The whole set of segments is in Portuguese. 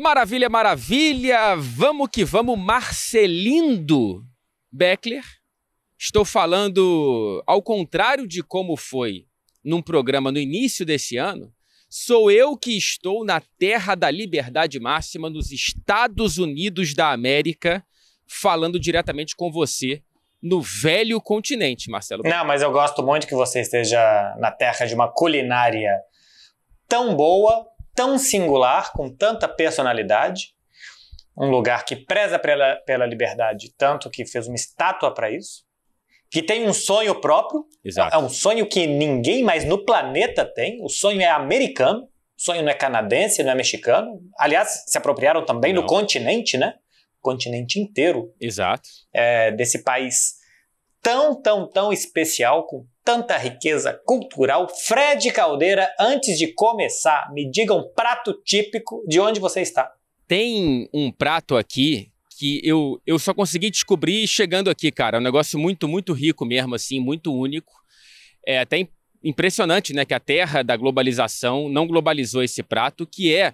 Maravilha, maravilha! Vamos que vamos, Marcelindo Beckler. Estou falando ao contrário de como foi num programa no início desse ano. Sou eu que estou na terra da liberdade máxima, nos Estados Unidos da América, falando diretamente com você no velho continente, Marcelo. Não, mas eu gosto muito que você esteja na terra de uma culinária tão boa tão singular, com tanta personalidade, um lugar que preza pela, pela liberdade, tanto que fez uma estátua para isso, que tem um sonho próprio, Exato. é um sonho que ninguém mais no planeta tem, o sonho é americano, o sonho não é canadense, não é mexicano, aliás, se apropriaram também não. do continente, né? O continente inteiro. Exato. É, desse país tão, tão, tão especial, com tanta riqueza cultural. Fred Caldeira, antes de começar, me diga um prato típico de onde você está. Tem um prato aqui que eu, eu só consegui descobrir chegando aqui, cara. É um negócio muito, muito rico mesmo, assim, muito único. É até impressionante, né, que a terra da globalização não globalizou esse prato, que é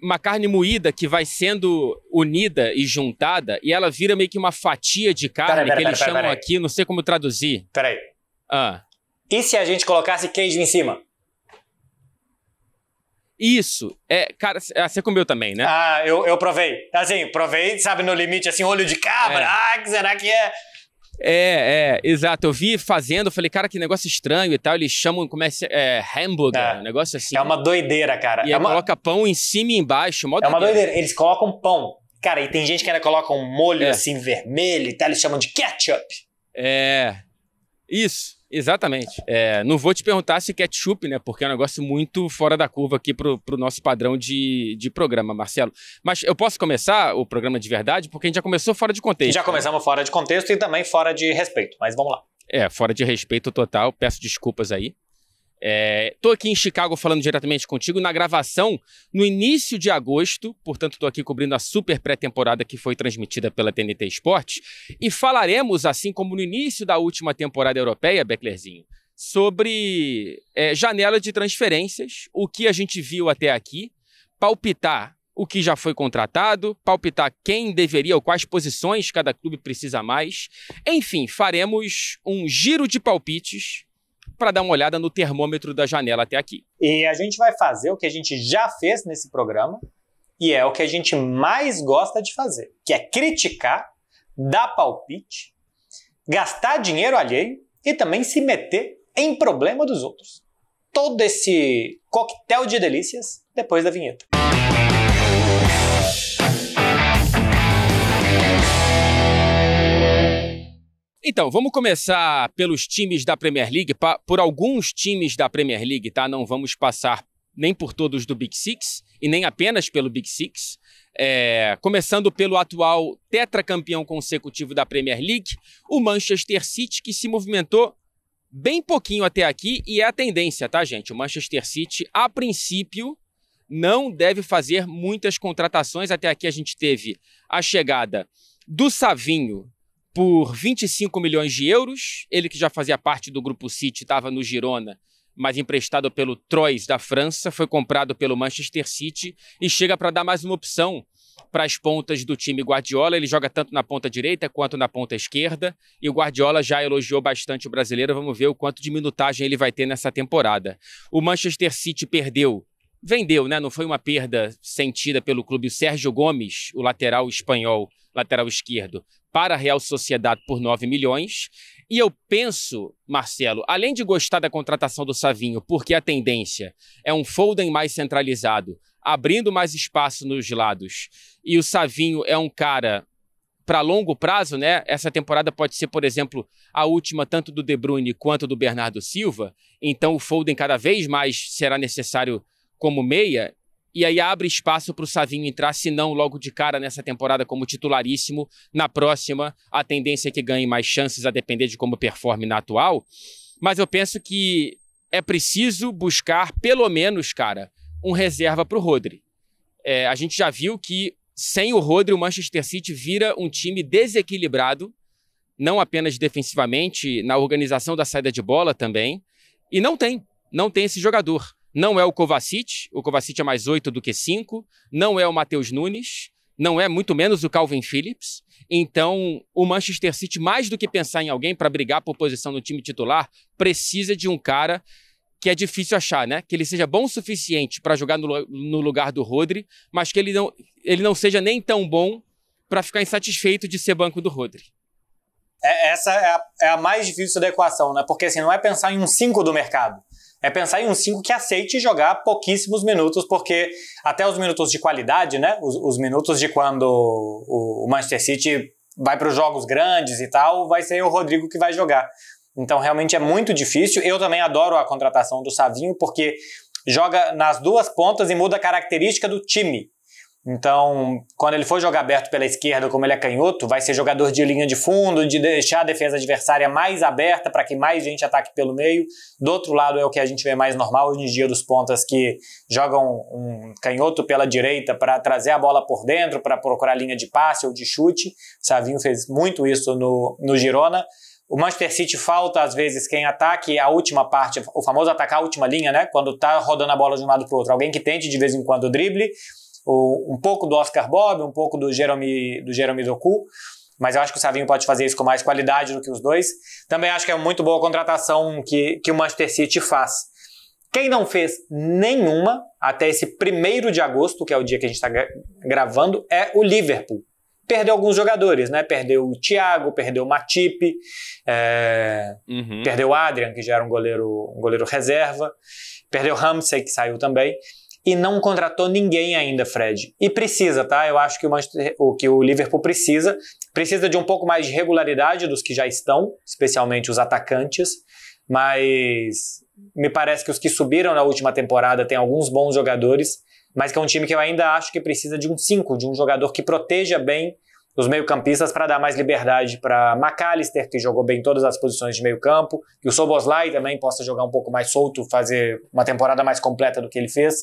uma carne moída que vai sendo unida e juntada e ela vira meio que uma fatia de carne pera, pera, que eles pera, chamam aqui, não sei como traduzir. Peraí. Ah. E se a gente colocasse queijo em cima? Isso. É, cara, ah, você comeu também, né? Ah, eu, eu provei. Assim, provei, sabe, no limite, assim, olho de cabra. É. Ah, será que é? É, é, exato. Eu vi fazendo, eu falei, cara, que negócio estranho e tal. Eles chamam, como é, é hambúrguer, é. um negócio assim. É uma doideira, cara. E é uma... coloca pão em cima e embaixo. é uma doideira. Eles colocam pão. Cara, e tem gente que ainda coloca um molho é. assim vermelho e tal. Eles chamam de ketchup. É. Isso. Exatamente. É, não vou te perguntar se ketchup, né? Porque é um negócio muito fora da curva aqui pro, pro nosso padrão de, de programa, Marcelo. Mas eu posso começar o programa de verdade, porque a gente já começou fora de contexto. Já começamos né? fora de contexto e também fora de respeito, mas vamos lá. É, fora de respeito total, peço desculpas aí. Estou é, aqui em Chicago falando diretamente contigo na gravação no início de agosto, portanto estou aqui cobrindo a super pré-temporada que foi transmitida pela TNT Esportes e falaremos, assim como no início da última temporada europeia, Becklerzinho, sobre é, janela de transferências, o que a gente viu até aqui, palpitar o que já foi contratado, palpitar quem deveria ou quais posições cada clube precisa mais. Enfim, faremos um giro de palpites para dar uma olhada no termômetro da janela até aqui. E a gente vai fazer o que a gente já fez nesse programa e é o que a gente mais gosta de fazer, que é criticar, dar palpite, gastar dinheiro alheio e também se meter em problema dos outros. Todo esse coquetel de delícias depois da vinheta. Então, vamos começar pelos times da Premier League, por alguns times da Premier League, tá? Não vamos passar nem por todos do Big Six e nem apenas pelo Big Six. É, começando pelo atual tetracampeão consecutivo da Premier League, o Manchester City, que se movimentou bem pouquinho até aqui e é a tendência, tá, gente? O Manchester City, a princípio, não deve fazer muitas contratações. Até aqui a gente teve a chegada do Savinho por 25 milhões de euros. Ele que já fazia parte do grupo City, estava no Girona, mas emprestado pelo Troyes da França, foi comprado pelo Manchester City e chega para dar mais uma opção para as pontas do time Guardiola. Ele joga tanto na ponta direita quanto na ponta esquerda. E o Guardiola já elogiou bastante o brasileiro. Vamos ver o quanto de minutagem ele vai ter nessa temporada. O Manchester City perdeu vendeu, né? Não foi uma perda sentida pelo clube. O Sérgio Gomes, o lateral espanhol, lateral esquerdo, para a Real Sociedade por 9 milhões. E eu penso, Marcelo, além de gostar da contratação do Savinho, porque a tendência é um folding mais centralizado, abrindo mais espaço nos lados. E o Savinho é um cara para longo prazo, né? Essa temporada pode ser, por exemplo, a última tanto do De Bruyne quanto do Bernardo Silva. Então o folding cada vez mais será necessário como meia, e aí abre espaço para o Savinho entrar, se não logo de cara nessa temporada como titularíssimo. Na próxima, a tendência é que ganhe mais chances, a depender de como performe na atual. Mas eu penso que é preciso buscar, pelo menos, cara, um reserva para o Rodri. É, a gente já viu que sem o Rodri, o Manchester City vira um time desequilibrado, não apenas defensivamente, na organização da saída de bola também. E não tem, não tem esse jogador. Não é o Kovacic, o Kovacic é mais 8 do que 5, não é o Matheus Nunes, não é muito menos o Calvin Phillips. Então, o Manchester City, mais do que pensar em alguém para brigar por posição no time titular, precisa de um cara que é difícil achar, né? Que ele seja bom o suficiente para jogar no, no, lugar do Rodri, mas que ele não, ele não seja nem tão bom para ficar insatisfeito de ser banco do Rodri. É, essa é a, é a mais difícil da equação, né? Porque assim, não é pensar em um 5 do mercado é pensar em um 5 que aceite jogar pouquíssimos minutos, porque até os minutos de qualidade, né? Os, os minutos de quando o, o Manchester City vai para os jogos grandes e tal, vai ser o Rodrigo que vai jogar. Então realmente é muito difícil. Eu também adoro a contratação do Savinho, porque joga nas duas pontas e muda a característica do time. Então, quando ele for jogar aberto pela esquerda, como ele é canhoto, vai ser jogador de linha de fundo, de deixar a defesa adversária mais aberta para que mais gente ataque pelo meio. Do outro lado, é o que a gente vê mais normal hoje em dia dos pontas que jogam um canhoto pela direita para trazer a bola por dentro, para procurar linha de passe ou de chute. O Savinho fez muito isso no, no Girona. O Manchester City falta, às vezes, quem ataque a última parte, o famoso atacar a última linha, né? Quando tá rodando a bola de um lado para o outro. Alguém que tente de vez em quando o drible um pouco do Oscar Bob, um pouco do Jeremy, do Jeremy Doku, mas eu acho que o Savinho pode fazer isso com mais qualidade do que os dois. Também acho que é muito boa a contratação que, que o Manchester City faz. Quem não fez nenhuma até esse primeiro de agosto, que é o dia que a gente está gravando, é o Liverpool. Perdeu alguns jogadores, né? Perdeu o Thiago, perdeu o Matip, é... uhum. perdeu o Adrian, que já era um goleiro, um goleiro reserva, perdeu o Ramsey, que saiu também e não contratou ninguém ainda, Fred. E precisa, tá? Eu acho que o, que o Liverpool precisa, precisa de um pouco mais de regularidade dos que já estão, especialmente os atacantes, mas me parece que os que subiram na última temporada têm alguns bons jogadores, mas que é um time que eu ainda acho que precisa de um 5, de um jogador que proteja bem dos meio-campistas para dar mais liberdade para McAllister, que jogou bem todas as posições de meio-campo, e o Soboslai também possa jogar um pouco mais solto, fazer uma temporada mais completa do que ele fez.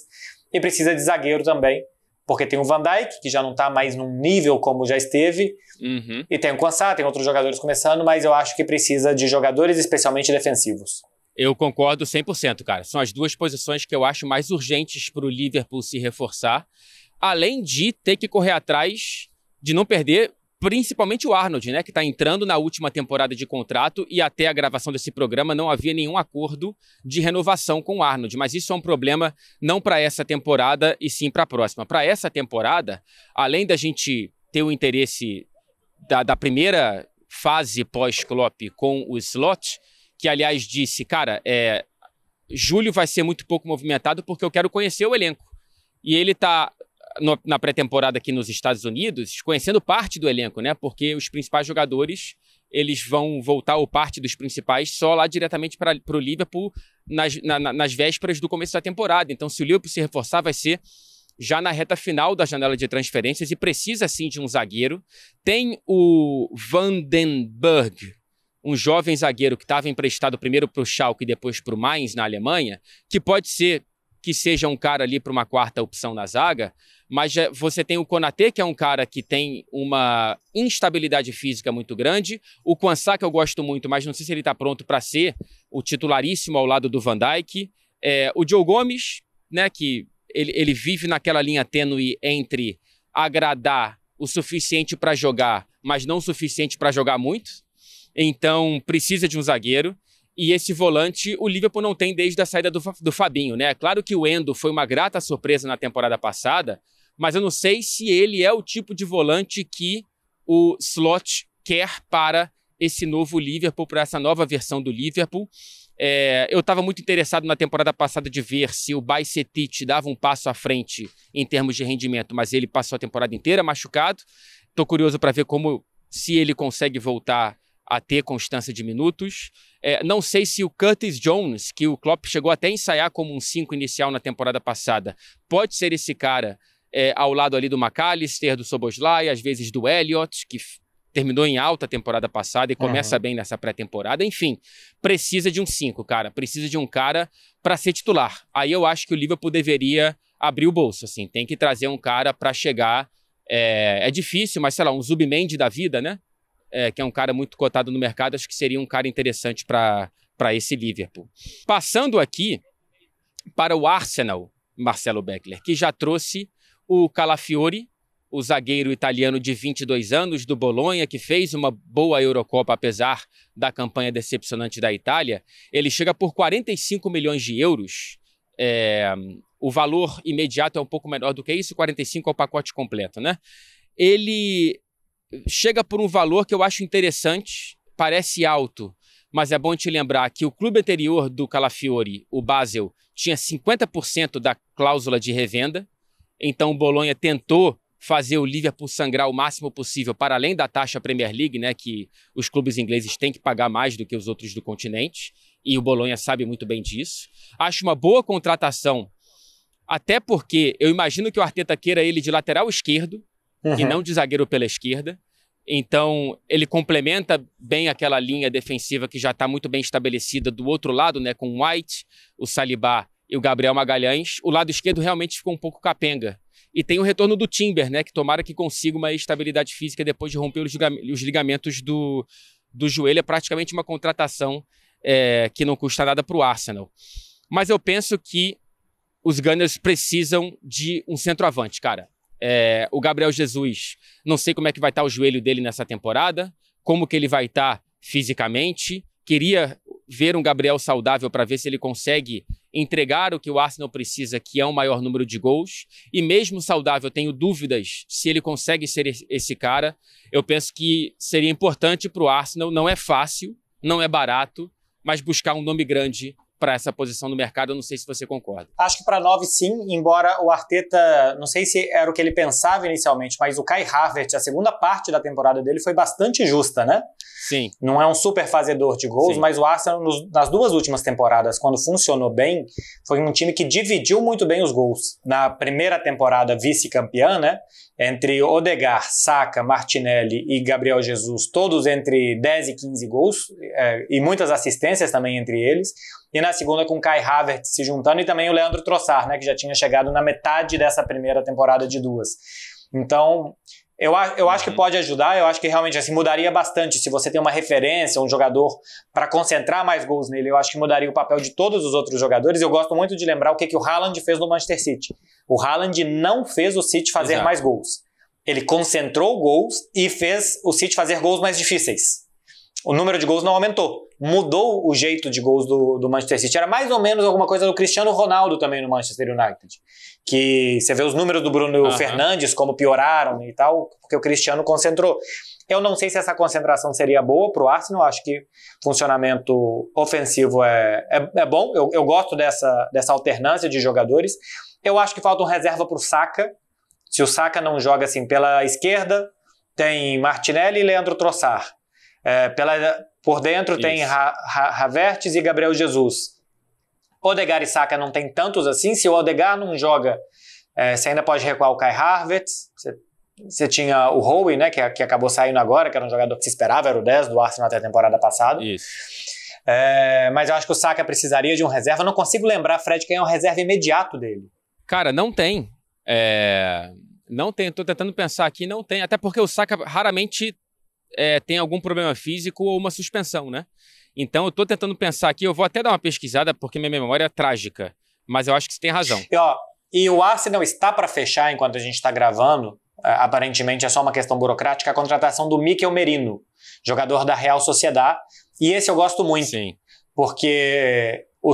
E precisa de zagueiro também, porque tem o Van Dijk, que já não está mais num nível como já esteve, uhum. e tem o Kansá, tem outros jogadores começando, mas eu acho que precisa de jogadores especialmente defensivos. Eu concordo 100%, cara. São as duas posições que eu acho mais urgentes para o Liverpool se reforçar, além de ter que correr atrás de não perder principalmente o Arnold, né, que está entrando na última temporada de contrato e até a gravação desse programa não havia nenhum acordo de renovação com o Arnold. Mas isso é um problema não para essa temporada e sim para a próxima. Para essa temporada, além da gente ter o interesse da, da primeira fase pós-Klopp com o Slot, que aliás disse, cara, é, julho vai ser muito pouco movimentado porque eu quero conhecer o elenco. E ele está no, na pré-temporada aqui nos Estados Unidos, conhecendo parte do elenco, né? Porque os principais jogadores eles vão voltar, ou parte dos principais, só lá diretamente para o Liverpool nas, na, nas vésperas do começo da temporada. Então, se o Liverpool se reforçar, vai ser já na reta final da janela de transferências e precisa sim de um zagueiro. Tem o Vandenberg, um jovem zagueiro que estava emprestado primeiro para o Schalke e depois para o Mainz na Alemanha, que pode ser que seja um cara ali para uma quarta opção na zaga, mas você tem o Konatê, que é um cara que tem uma instabilidade física muito grande. O Kwansá, que eu gosto muito, mas não sei se ele está pronto para ser o titularíssimo ao lado do Van Dijk. É, o Joe Gomes, né, que ele, ele vive naquela linha tênue entre agradar o suficiente para jogar, mas não o suficiente para jogar muito. Então, precisa de um zagueiro. E esse volante o Liverpool não tem desde a saída do, do Fabinho, né? Claro que o Endo foi uma grata surpresa na temporada passada, mas eu não sei se ele é o tipo de volante que o Slot quer para esse novo Liverpool, para essa nova versão do Liverpool. É, eu estava muito interessado na temporada passada de ver se o Baicetic dava um passo à frente em termos de rendimento, mas ele passou a temporada inteira machucado. Estou curioso para ver como se ele consegue voltar a ter constância de minutos. É, não sei se o Curtis Jones, que o Klopp chegou até a ensaiar como um 5 inicial na temporada passada, pode ser esse cara é, ao lado ali do McAllister, do Soboslai, às vezes do Elliott, que terminou em alta temporada passada e começa uhum. bem nessa pré-temporada. Enfim, precisa de um 5, cara. Precisa de um cara para ser titular. Aí eu acho que o Liverpool deveria abrir o bolso, assim. Tem que trazer um cara para chegar. É, é, difícil, mas sei lá, um Zubimendi da vida, né? É, que é um cara muito cotado no mercado, acho que seria um cara interessante para esse Liverpool. Passando aqui para o Arsenal, Marcelo Beckler, que já trouxe o Calafiori, o zagueiro italiano de 22 anos do Bolonha, que fez uma boa Eurocopa apesar da campanha decepcionante da Itália, ele chega por 45 milhões de euros. É, o valor imediato é um pouco menor do que isso, 45 é o pacote completo, né? Ele chega por um valor que eu acho interessante, parece alto, mas é bom te lembrar que o clube anterior do Calafiori, o Basel, tinha 50% da cláusula de revenda, então o Bolonha tentou fazer o Liverpool sangrar o máximo possível para além da taxa Premier League, né, que os clubes ingleses têm que pagar mais do que os outros do continente, e o Bolonha sabe muito bem disso. Acho uma boa contratação, até porque eu imagino que o Arteta queira ele de lateral esquerdo uhum. e não de zagueiro pela esquerda. Então, ele complementa bem aquela linha defensiva que já está muito bem estabelecida do outro lado, né, com White, o Saliba e o Gabriel Magalhães. O lado esquerdo realmente ficou um pouco capenga. E tem o retorno do Timber, né? Que tomara que consiga uma estabilidade física depois de romper os ligamentos do, do joelho. É praticamente uma contratação é, que não custa nada para o Arsenal. Mas eu penso que os Gunners precisam de um centroavante, cara. É, o Gabriel Jesus, não sei como é que vai estar tá o joelho dele nessa temporada, como que ele vai estar tá fisicamente. Queria ver um Gabriel saudável para ver se ele consegue entregar o que o Arsenal precisa, que é um maior número de gols. E mesmo saudável, tenho dúvidas se ele consegue ser esse cara. Eu penso que seria importante para o Arsenal. Não é fácil, não é barato, mas buscar um nome grande para essa posição do mercado. Eu não sei se você concorda. Acho que para 9 sim, embora o Arteta, não sei se era o que ele pensava inicialmente, mas o Kai Havertz, a segunda parte da temporada dele foi bastante justa, né? Sim. Não é um super fazedor de gols, sim. mas o Arsenal nos, nas duas últimas temporadas, quando funcionou bem, foi um time que dividiu muito bem os gols. Na primeira temporada vice-campeã, né? Entre Odegar, Saka, Martinelli e Gabriel Jesus, todos entre 10 e 15 gols, é, e muitas assistências também entre eles e na segunda com Kai Havertz se juntando e também o Leandro Trossard, né, que já tinha chegado na metade dessa primeira temporada de duas. Então, eu, eu acho que uhum. pode ajudar, eu acho que realmente assim, mudaria bastante se você tem uma referência, um jogador para concentrar mais gols nele. Eu acho que mudaria o papel de todos os outros jogadores. Eu gosto muito de lembrar o que, que o Haaland fez no Manchester City. O Haaland não fez o City fazer Exato. mais gols. Ele concentrou gols e fez o City fazer gols mais difíceis. O número de gols não aumentou mudou o jeito de gols do, do, Manchester City. Era mais ou menos alguma coisa do Cristiano Ronaldo também no Manchester United. Que você vê os números do Bruno uhum. Fernandes, como pioraram e tal, porque o Cristiano concentrou. Eu não sei se essa concentração seria boa para o Arsenal. Acho que funcionamento ofensivo é, é, é bom. Eu, eu, gosto dessa, dessa alternância de jogadores. Eu acho que falta um reserva para o Saka. Se o Saka não joga assim pela esquerda, tem Martinelli e Leandro Trossard. É, pela, por dentro Isso. tem ha, ha, Havertz e Gabriel Jesus. Odegar e Saka não tem tantos assim. Se o Odegar não joga, é, você ainda pode recuar o Kai Havertz. Você, você tinha o Howie, né, que, que, acabou saindo agora, que era um jogador que se esperava, era o 10 do Arsenal até a temporada passada. Isso. É, mas eu acho que o Saka precisaria de um reserva. Eu não consigo lembrar, Fred, quem é o reserva imediato dele. Cara, não tem. É... Não tem. Tô tentando pensar aqui, não tem. Até porque o Saka raramente é, tem algum problema físico ou uma suspensão, né? Então eu estou tentando pensar aqui, eu vou até dar uma pesquisada porque minha memória é trágica, mas eu acho que você tem razão. E, ó, e o Arsenal está para fechar enquanto a gente está gravando, é, aparentemente é só uma questão burocrática, a contratação do Mikel Merino, jogador da Real Sociedade, e esse eu gosto muito. Sim. Porque o,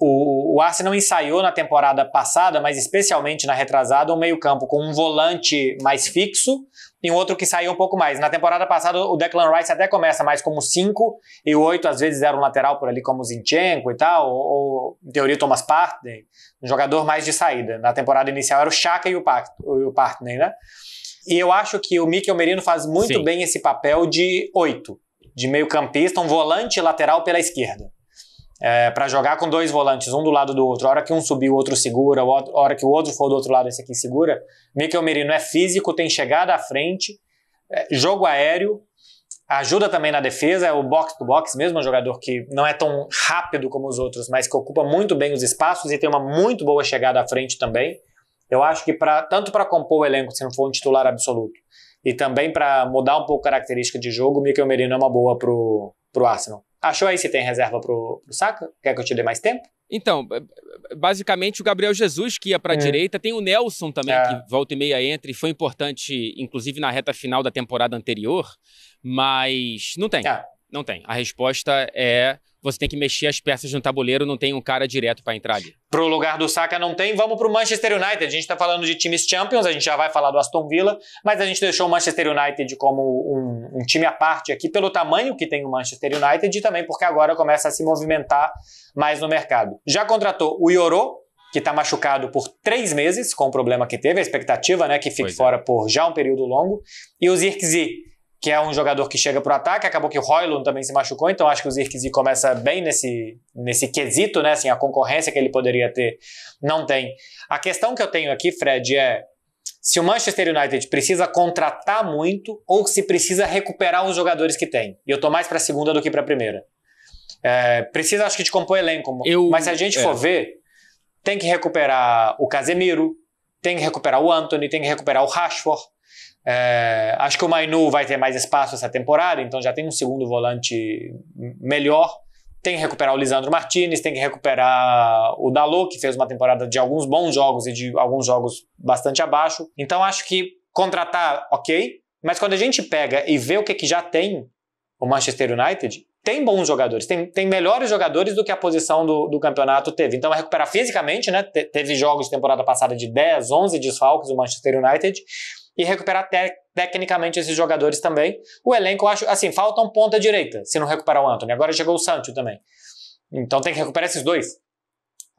o, o Arsenal ensaiou na temporada passada, mas especialmente na retrasada, um meio-campo com um volante mais fixo e um outro que saiu um pouco mais. Na temporada passada, o Declan Rice até começa mais como 5 e 8, às vezes era um lateral por ali, como Zinchenko e tal, ou, em teoria, Thomas Partner, um jogador mais de saída. Na temporada inicial era o Chaka e o, Part, o né? E eu acho que o Mikel Merino faz muito Sim. bem esse papel de 8, de meio-campista, um volante lateral pela esquerda é, para jogar com dois volantes, um do lado do outro, a hora que um subiu o outro segura, a hora que o outro for do outro lado, esse aqui segura. Mikel Merino é físico, tem chegada à frente, é, jogo aéreo, ajuda também na defesa, é o box-to-box mesmo, é um jogador que não é tão rápido como os outros, mas que ocupa muito bem os espaços e tem uma muito boa chegada à frente também. Eu acho que pra, tanto para compor o elenco, se não for um titular absoluto, e também para mudar um pouco a característica de jogo, o Mikel Merino é uma boa pro pro Arsenal. Achou aí se tem reserva pro, pro Saka? Quer que eu te dê mais tempo? Então, basicamente o Gabriel Jesus que ia para a é. direita, tem o Nelson também é. que volta e meia entra e foi importante, inclusive na reta final da temporada anterior, mas não tem. É. Não tem. A resposta é você tem que mexer as peças no tabuleiro, não tem um cara direto para entrar ali. Pro lugar do Saka não tem, vamos pro Manchester United. A gente tá falando de times Champions, a gente já vai falar do Aston Villa, mas a gente deixou o Manchester United como um, um time à parte aqui, pelo tamanho que tem o Manchester United e também porque agora começa a se movimentar mais no mercado. Já contratou o Iorô, que está machucado por três meses com o problema que teve, a expectativa né, que fique pois é. fora é. por já um período longo, e o Zirkzee, que é um jogador que chega para o ataque. Acabou que o Hoylund também se machucou, então acho que o Zirkzee começa bem nesse, nesse quesito, né? Assim, a concorrência que ele poderia ter, não tem. A questão que eu tenho aqui, Fred, é se o Manchester United precisa contratar muito ou se precisa recuperar os jogadores que tem. E eu tô mais para a segunda do que para a primeira. É, precisa, acho que, de compor elenco. Eu, mas se a gente é. for ver, tem que recuperar o Casemiro, tem que recuperar o Anthony, tem que recuperar o Rashford é, acho que o Mainu vai ter mais espaço essa temporada, então já tem um segundo volante melhor. Tem que recuperar o Lisandro Martinez, tem que recuperar o Dalot, que fez uma temporada de alguns bons jogos e de alguns jogos bastante abaixo. Então acho que contratar, ok, mas quando a gente pega e vê o que, que já tem o Manchester United, tem bons jogadores, tem, tem melhores jogadores do que a posição do, do campeonato teve. Então, é recuperar fisicamente, né? Te, teve jogos de temporada passada de 10, 11 desfalques o Manchester United, e recuperar te tecnicamente esses jogadores também. O elenco, eu acho, assim, falta um ponta direita, se não recuperar o Anthony. Agora chegou o Sancho também. Então tem que recuperar esses dois.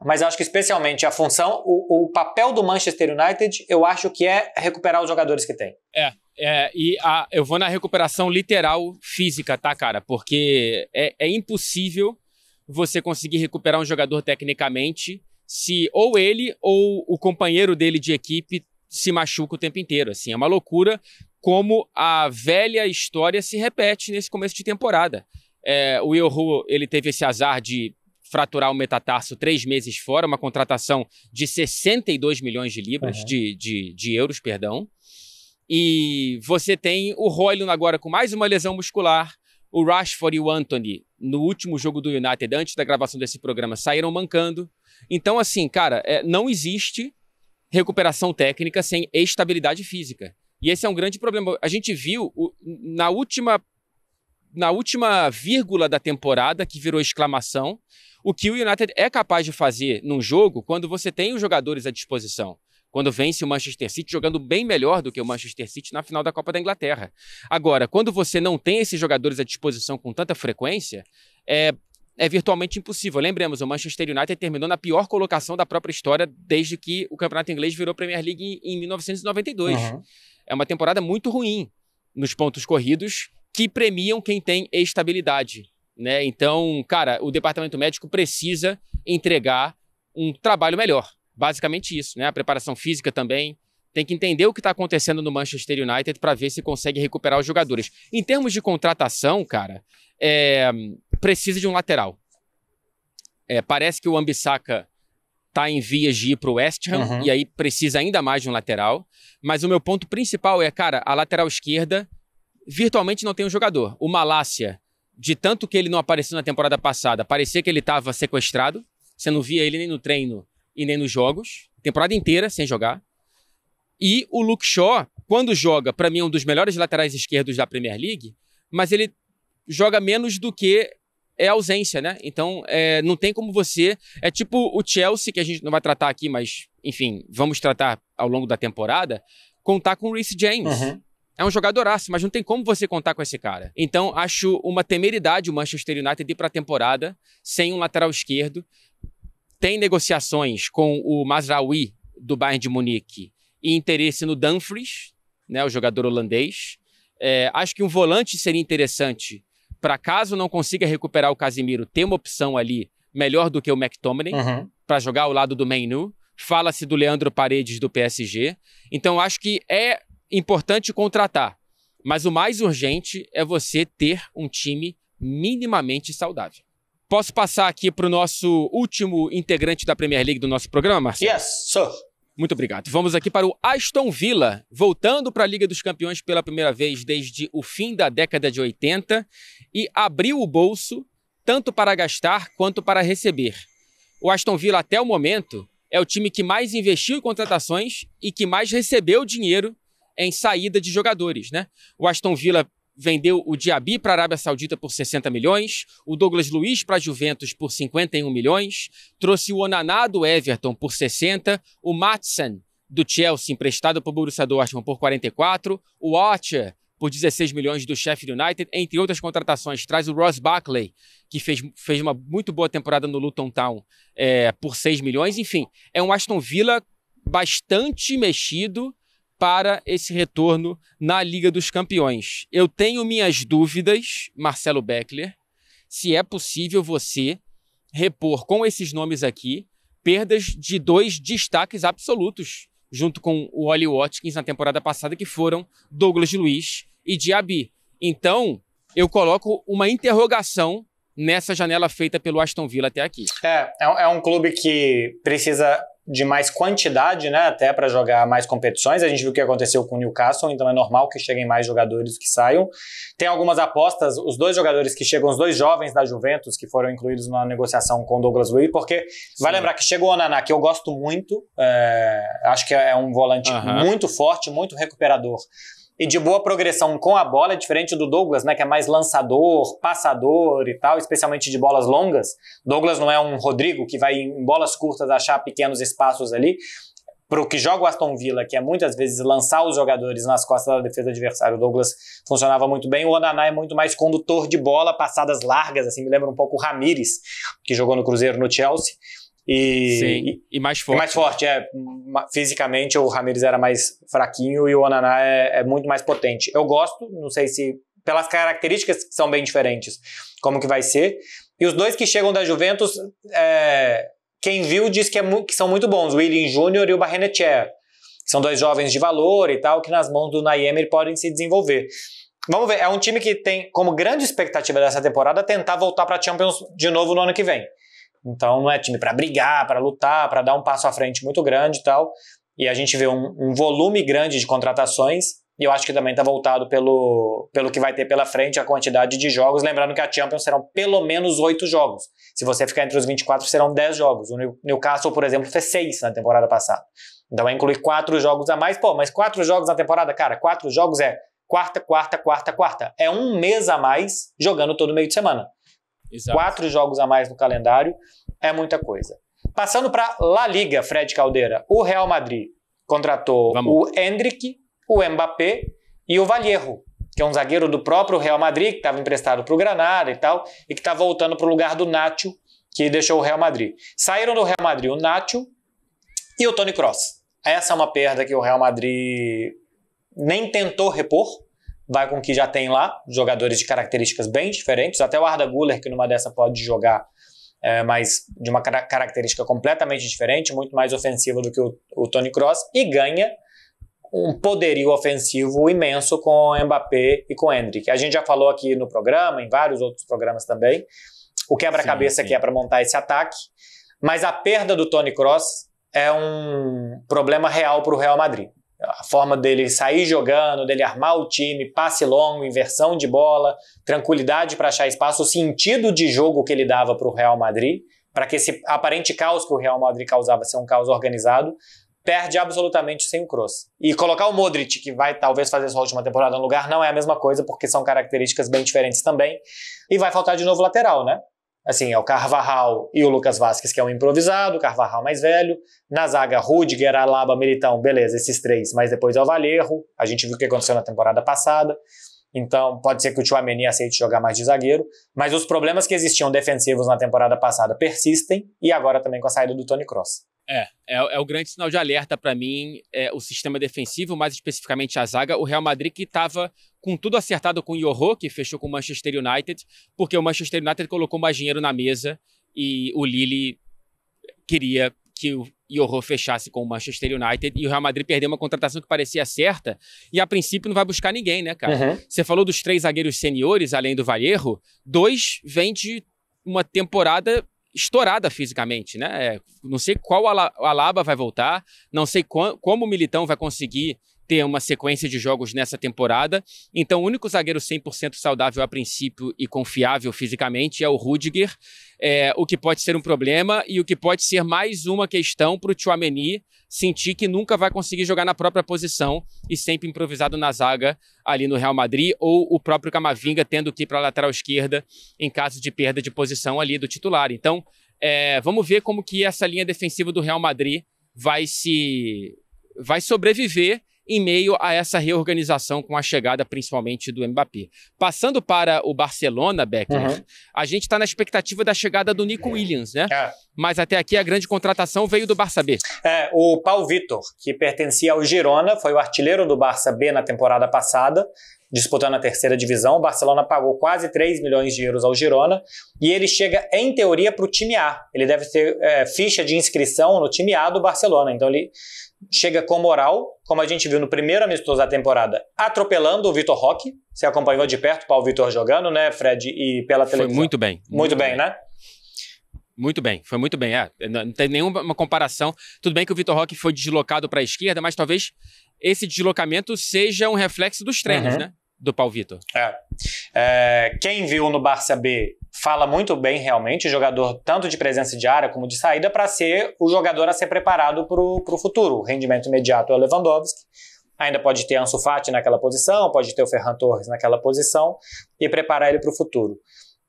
Mas eu acho que especialmente a função, o, o papel do Manchester United, eu acho que é recuperar os jogadores que tem. É, é, e a, eu vou na recuperação literal física, tá, cara? Porque é, é, impossível você conseguir recuperar um jogador tecnicamente se ou ele ou o companheiro dele de equipe se machuca o tempo inteiro. Assim, é uma loucura como a velha história se repete nesse começo de temporada. É, o Yoru, ele teve esse azar de fraturar o metatarso três meses fora, uma contratação de 62 milhões de libras, uhum. de, de, de, euros, perdão. E você tem o Royland agora com mais uma lesão muscular. O Rashford e o Anthony, no último jogo do United, antes da gravação desse programa, saíram mancando. Então, assim, cara, é, não existe recuperação técnica sem estabilidade física. E esse é um grande problema. A gente viu na última na última vírgula da temporada, que virou exclamação, o que o United é capaz de fazer num jogo quando você tem os jogadores à disposição. Quando vence o Manchester City jogando bem melhor do que o Manchester City na final da Copa da Inglaterra. Agora, quando você não tem esses jogadores à disposição com tanta frequência, é é virtualmente impossível. Lembremos, o Manchester United terminou na pior colocação da própria história desde que o campeonato inglês virou Premier League em 1992. Uhum. É uma temporada muito ruim nos pontos corridos que premiam quem tem estabilidade. Né? Então, cara, o departamento médico precisa entregar um trabalho melhor. Basicamente isso, né? A preparação física também, tem que entender o que está acontecendo no Manchester United para ver se consegue recuperar os jogadores. Em termos de contratação, cara, é precisa de um lateral. É, parece que o Ambissaca está em vias de ir para o West Ham uhum. e aí precisa ainda mais de um lateral. Mas o meu ponto principal é, cara, a lateral esquerda virtualmente não tem um jogador. O Malásia, de tanto que ele não apareceu na temporada passada, parecia que ele estava sequestrado. Você não via ele nem no treino e nem nos jogos. Temporada inteira sem jogar. E o Luke Shaw, quando joga, para mim é um dos melhores laterais esquerdos da Premier League, mas ele joga menos do que é ausência, né? Então, é, não tem como você. É tipo o Chelsea, que a gente não vai tratar aqui, mas, enfim, vamos tratar ao longo da temporada, contar com o Reece James. Uhum. É um jogador jogadoraço, mas não tem como você contar com esse cara. Então, acho uma temeridade o Manchester United ir para a temporada sem um lateral esquerdo. Tem negociações com o Mazraoui, do Bayern de Munique, e interesse no Dumfries, né, o jogador holandês. É, acho que um volante seria interessante para caso não consiga recuperar o Casimiro, tem uma opção ali melhor do que o McTominay uhum. para jogar ao lado do Menu. Fala-se do Leandro Paredes do PSG. Então acho que é importante contratar, mas o mais urgente é você ter um time minimamente saudável. Posso passar aqui para o nosso último integrante da Premier League do nosso programa, Marcelo? Yes, sir. Muito obrigado. Vamos aqui para o Aston Villa, voltando para a Liga dos Campeões pela primeira vez desde o fim da década de 80 e abriu o bolso tanto para gastar quanto para receber. O Aston Villa, até o momento, é o time que mais investiu em contratações e que mais recebeu dinheiro em saída de jogadores, né? O Aston Villa vendeu o Diaby para a Arábia Saudita por 60 milhões, o Douglas Luiz para a Juventus por 51 milhões, trouxe o Onaná do Everton por 60, o Matson do Chelsea emprestado para o Borussia Dortmund por 44, o Archer por 16 milhões do Sheffield United, entre outras contratações, traz o Ross Buckley, que fez, fez uma muito boa temporada no Luton Town, é, por 6 milhões. Enfim, é um Aston Villa bastante mexido, para esse retorno na Liga dos Campeões. Eu tenho minhas dúvidas, Marcelo Beckler, se é possível você repor com esses nomes aqui perdas de dois destaques absolutos, junto com o Oli Watkins na temporada passada, que foram Douglas Luiz e Diaby. Então, eu coloco uma interrogação nessa janela feita pelo Aston Villa até aqui. É, é um é clube que precisa de mais quantidade, né, até para jogar mais competições. A gente viu o que aconteceu com o Newcastle, então é normal que cheguem mais jogadores que saiam. Tem algumas apostas, os dois jogadores que chegam, os dois jovens da Juventus que foram incluídos na negociação com o Douglas Luiz, porque Sim. vai lembrar que chegou o Onaná, que eu gosto muito, é, acho que é um volante muito forte, muito recuperador e de boa progressão com a bola, é diferente do Douglas, né, que é mais lançador, passador e tal, especialmente de bolas longas. Douglas não é um Rodrigo que vai em bolas curtas achar pequenos espaços ali. Para o que joga o Aston Villa, que é muitas vezes lançar os jogadores nas costas da defesa adversária, o Douglas funcionava muito bem. O Onaná é muito mais condutor de bola, passadas largas, assim, me lembra um pouco o Ramires, que jogou no Cruzeiro no Chelsea. E, Sim, e, mais forte. E mais forte, né? é. Fisicamente, o Ramirez era mais fraquinho e o Onaná é, é muito mais potente. Eu gosto, não sei se pelas características que são bem diferentes, como que vai ser. E os dois que chegam da Juventus, é, quem viu diz que, é mu que são muito bons, o William Júnior e o Barrenetcher. São dois jovens de valor e tal, que nas mãos do Naiemer podem se desenvolver. Vamos ver, é um time que tem como grande expectativa dessa temporada tentar voltar para a Champions de novo no ano que vem. Então não é time para brigar, para lutar, para dar um passo à frente muito grande e tal. E a gente vê um, um volume grande de contratações e eu acho que também está voltado pelo, pelo que vai ter pela frente, a quantidade de jogos. Lembrando que a Champions serão pelo menos oito jogos. Se você ficar entre os 24, serão dez jogos. O Newcastle, por exemplo, fez seis na temporada passada. Então vai incluir quatro jogos a mais. Pô, mas quatro jogos na temporada, cara, quatro jogos é quarta, quarta, quarta, quarta. É um mês a mais jogando todo meio de semana. Exato. Quatro jogos a mais no calendário é muita coisa. Passando para La Liga, Fred Caldeira. O Real Madrid contratou Vamos. o Hendrick, o Mbappé e o Vallejo, que é um zagueiro do próprio Real Madrid, que estava emprestado para o Granada e tal, e que está voltando para o lugar do Nacho, que deixou o Real Madrid. Saíram do Real Madrid o Nacho e o Tony Cross. Essa é uma perda que o Real Madrid nem tentou repor, vai com o que já tem lá, jogadores de características bem diferentes, até o Arda Guller, que numa dessa pode jogar, é, mas de uma car característica completamente diferente, muito mais ofensiva do que o, o Tony Cross, e ganha um poderio ofensivo imenso com Mbappé e com Hendrick. A gente já falou aqui no programa, em vários outros programas também, o quebra-cabeça que é para montar esse ataque, mas a perda do Tony Cross é um problema real para o Real Madrid a forma dele sair jogando, dele armar o time, passe longo, inversão de bola, tranquilidade para achar espaço, o sentido de jogo que ele dava para o Real Madrid, para que esse aparente caos que o Real Madrid causava ser um caos organizado, perde absolutamente sem o Kroos. E colocar o Modric, que vai talvez fazer sua última temporada no lugar, não é a mesma coisa, porque são características bem diferentes também. E vai faltar de novo lateral, né? Assim, é o Carvajal e o Lucas Vasquez, que é um improvisado, o Carvajal mais velho. Na zaga, Rudiger, Alaba, Militão, beleza, esses três. Mas depois é o Valerro, a gente viu o que aconteceu na temporada passada. Então, pode ser que o Tchouameni aceite jogar mais de zagueiro, mas os problemas que existiam defensivos na temporada passada persistem e agora também com a saída do Tony Cross. É, é, é o grande sinal de alerta para mim, é, o sistema defensivo, mais especificamente a zaga. O Real Madrid que estava com tudo acertado com o Yoho, que fechou com o Manchester United, porque o Manchester United colocou mais dinheiro na mesa e o Lille queria que o Yoho fechasse com o Manchester United e o Real Madrid perdeu uma contratação que parecia certa e a princípio não vai buscar ninguém, né, cara? Uhum. Você falou dos três zagueiros seniores, além do Vallejo, dois vêm de uma temporada estourada fisicamente, né? É, não sei qual a Alaba vai voltar, não sei como o Militão vai conseguir ter uma sequência de jogos nessa temporada. Então, o único zagueiro 100% saudável a princípio e confiável fisicamente é o Rudiger, é, o que pode ser um problema e o que pode ser mais uma questão para o Chouameni sentir que nunca vai conseguir jogar na própria posição e sempre improvisado na zaga ali no Real Madrid ou o próprio Camavinga tendo que ir para a lateral esquerda em caso de perda de posição ali do titular. Então, é, vamos ver como que essa linha defensiva do Real Madrid vai se vai sobreviver em meio a essa reorganização com a chegada principalmente do Mbappé. Passando para o Barcelona, Becker, uhum. a gente está na expectativa da chegada do Nico é. Williams, né? É. Mas até aqui a grande contratação veio do Barça B. É, o Paulo Vitor, que pertencia ao Girona, foi o artilheiro do Barça B na temporada passada, disputando a terceira divisão. O Barcelona pagou quase 3 milhões de euros ao Girona e ele chega, em teoria, para o time A. Ele deve ter é, ficha de inscrição no time A do Barcelona. Então ele chega com moral, como a gente viu no primeiro amistoso da temporada, atropelando o Vitor Roque. Você acompanhou de perto o Vitor jogando, né, Fred? E pela televisão. Foi muito bem. Muito, muito bem, bem, né? Muito bem, foi muito bem. É, não tem nenhuma comparação. Tudo bem que o Vitor Roque foi deslocado para a esquerda, mas talvez esse deslocamento seja um reflexo dos treinos, uhum. né? Do Paulo Vitor. É. é. Quem viu no Barça B fala muito bem realmente, jogador tanto de presença de área como de saída, para ser o jogador a ser preparado para o futuro. O rendimento imediato é o Lewandowski, ainda pode ter Ansu Fati naquela posição, pode ter o Ferran Torres naquela posição e preparar ele para o futuro.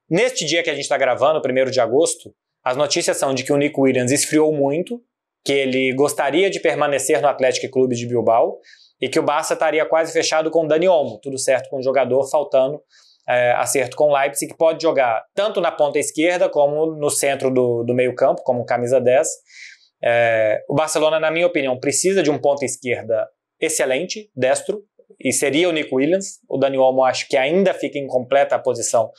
Neste dia que a gente está gravando, 1 de agosto, as notícias são de que o Nick Williams esfriou muito, que ele gostaria de permanecer no Atlético Clube de Bilbao e que o Barça estaria quase fechado com o Dani Olmo, tudo certo com o jogador faltando é, acerto com o Leipzig, pode jogar tanto na ponta esquerda como no centro do, do meio-campo, como camisa 10. É, o Barcelona, na minha opinião, precisa de um ponta esquerda excelente, destro, e seria o Nico Williams. O Dani Olmo acho que ainda fica incompleta a posição,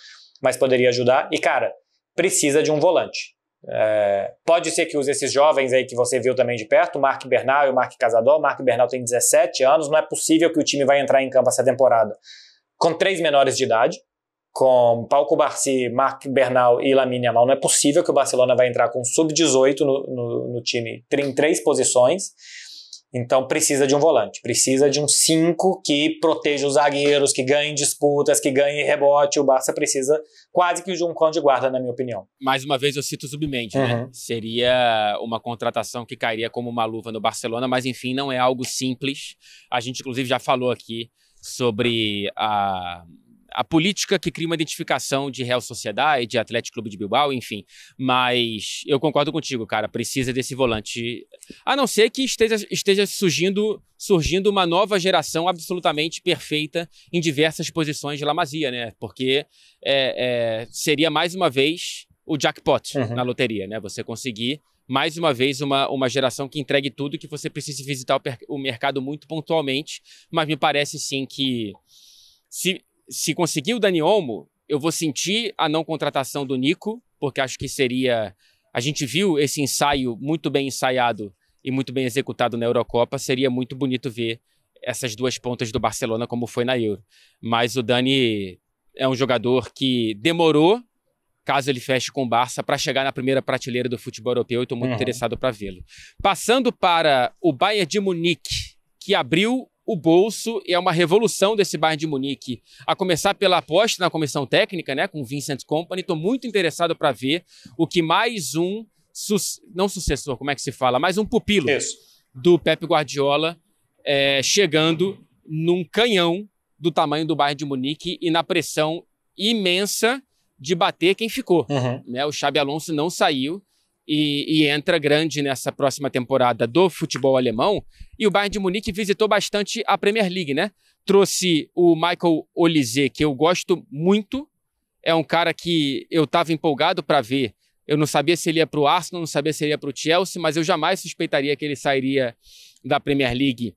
mas poderia ajudar. E, cara, precisa de um volante. É, pode ser que use esses jovens aí que você viu também de perto, o Mark Bernal e o Mark Casador. O Mark Bernal tem 17 anos, não é possível que o time vai entrar em campo essa temporada com três menores de idade, com Paulo Barsi, Marc Bernal e Lamine Amal, não é possível que o Barcelona vai entrar com sub-18 no, no, no, time em três posições. Então precisa de um volante, precisa de um 5 que proteja os zagueiros, que ganhe disputas, que ganhe rebote. O Barça precisa quase que de um cão de guarda, na minha opinião. Mais uma vez eu cito submente, né? uhum. né? Seria uma contratação que cairia como uma luva no Barcelona, mas enfim, não é algo simples. A gente inclusive já falou aqui sobre a, a política que cria uma identificação de Real Sociedade, de Atlético Clube de Bilbao, enfim. Mas eu concordo contigo, cara, precisa desse volante. A não ser que esteja, esteja surgindo, surgindo uma nova geração absolutamente perfeita em diversas posições de Lamazia, né? Porque é, é, seria mais uma vez o jackpot uhum. na loteria, né? Você conseguir mais uma vez, uma, uma geração que entregue tudo que você precisa visitar o, o mercado muito pontualmente. Mas me parece sim que se, se conseguir o Dani Olmo, eu vou sentir a não contratação do Nico, porque acho que seria. A gente viu esse ensaio muito bem ensaiado e muito bem executado na Eurocopa. Seria muito bonito ver essas duas pontas do Barcelona como foi na Euro. Mas o Dani é um jogador que demorou caso ele feche com o Barça, para chegar na primeira prateleira do futebol europeu. Eu estou muito uhum. interessado para vê-lo. Passando para o Bayern de Munique, que abriu o bolso e é uma revolução desse Bayern de Munique, a começar pela aposta na comissão técnica, né, com Vincent Company. Estou muito interessado para ver o que mais um, su não sucessor, como é que se fala, mais um pupilo Isso. do Pep Guardiola é, chegando num canhão do tamanho do Bayern de Munique e na pressão imensa de bater quem ficou. Uhum. Né? O Xabi Alonso não saiu e, e, entra grande nessa próxima temporada do futebol alemão. E o Bayern de Munique visitou bastante a Premier League, né? Trouxe o Michael Olise, que eu gosto muito. É um cara que eu estava empolgado para ver. Eu não sabia se ele ia para o Arsenal, não sabia se ele ia para o Chelsea, mas eu jamais suspeitaria que ele sairia da Premier League.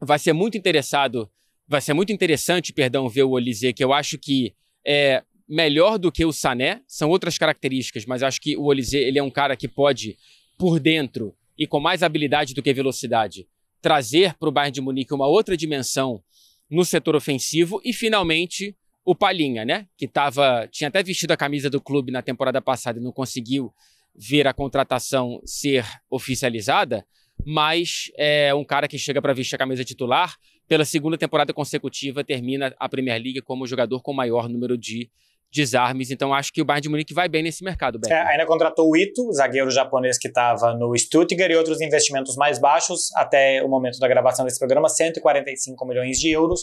Vai ser muito interessado, vai ser muito interessante, perdão, ver o Olise, que eu acho que é, melhor do que o Sané, são outras características, mas acho que o Olise ele é um cara que pode, por dentro e com mais habilidade do que velocidade, trazer para o Bayern de Munique uma outra dimensão no setor ofensivo e finalmente o Palinha, né, que tava, tinha até vestido a camisa do clube na temporada passada e não conseguiu ver a contratação ser oficializada, mas é um cara que chega para vestir a camisa titular pela segunda temporada consecutiva, termina a Premier League como o jogador com maior número de desarmes. Então acho que o Bayern de Munique vai bem nesse mercado. É, ainda contratou o Ito, zagueiro japonês que estava no Stuttgart e outros investimentos mais baixos até o momento da gravação desse programa, 145 milhões de euros.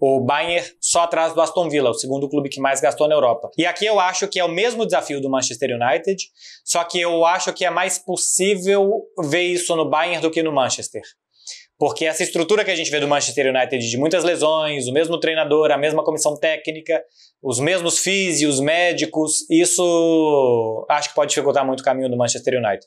O Bayern só atrás do Aston Villa, o segundo clube que mais gastou na Europa. E aqui eu acho que é o mesmo desafio do Manchester United, só que eu acho que é mais possível ver isso no Bayern do que no Manchester. Porque essa estrutura que a gente vê do Manchester United de muitas lesões, o mesmo treinador, a mesma comissão técnica, os mesmos físicos, médicos, isso acho que pode dificultar muito o caminho do Manchester United.